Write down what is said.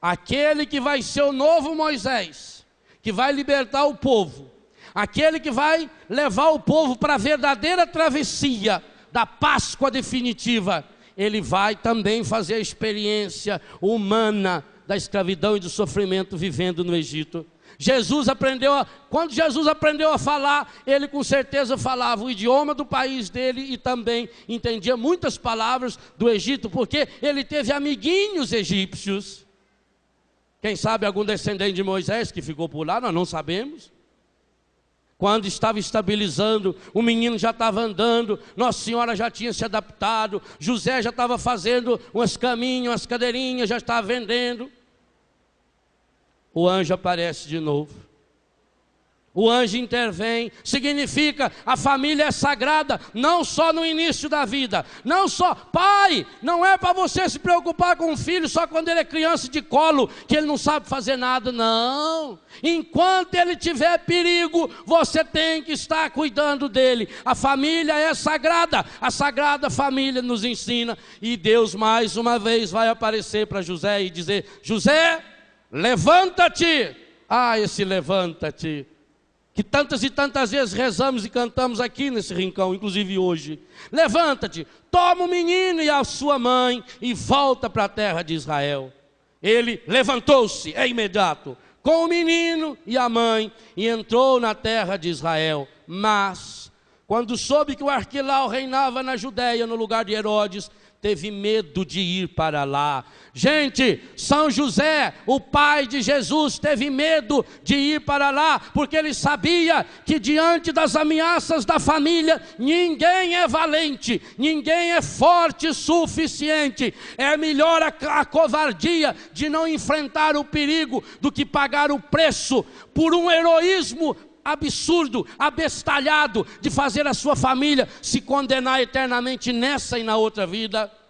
aquele que vai ser o novo Moisés, que vai libertar o povo, aquele que vai levar o povo para a verdadeira travessia da Páscoa definitiva, ele vai também fazer a experiência humana da escravidão e do sofrimento vivendo no Egito. Jesus aprendeu a, quando Jesus aprendeu a falar, ele com certeza falava o idioma do país dele e também entendia muitas palavras do Egito, porque ele teve amiguinhos egípcios. Quem sabe algum descendente de Moisés que ficou por lá, nós não sabemos. Quando estava estabilizando, o menino já estava andando, Nossa Senhora já tinha se adaptado, José já estava fazendo umas caminhos, umas cadeirinhas, já estava vendendo. O anjo aparece de novo o anjo intervém, significa a família é sagrada, não só no início da vida, não só pai, não é para você se preocupar com o filho só quando ele é criança de colo, que ele não sabe fazer nada, não. Enquanto ele tiver perigo, você tem que estar cuidando dele. A família é sagrada, a sagrada família nos ensina, e Deus mais uma vez vai aparecer para José e dizer: José, levanta-te. Ah, esse levanta-te que tantas e tantas vezes rezamos e cantamos aqui nesse rincão, inclusive hoje. Levanta-te, toma o menino e a sua mãe e volta para a terra de Israel. Ele levantou-se, é imediato, com o menino e a mãe e entrou na terra de Israel. Mas, quando soube que o arquilau reinava na Judéia, no lugar de Herodes, teve medo de ir para lá. Gente, São José, o pai de Jesus, teve medo de ir para lá, porque ele sabia que diante das ameaças da família, ninguém é valente, ninguém é forte o suficiente. É melhor a, a covardia de não enfrentar o perigo do que pagar o preço por um heroísmo absurdo, abestalhado de fazer a sua família se condenar eternamente nessa e na outra vida.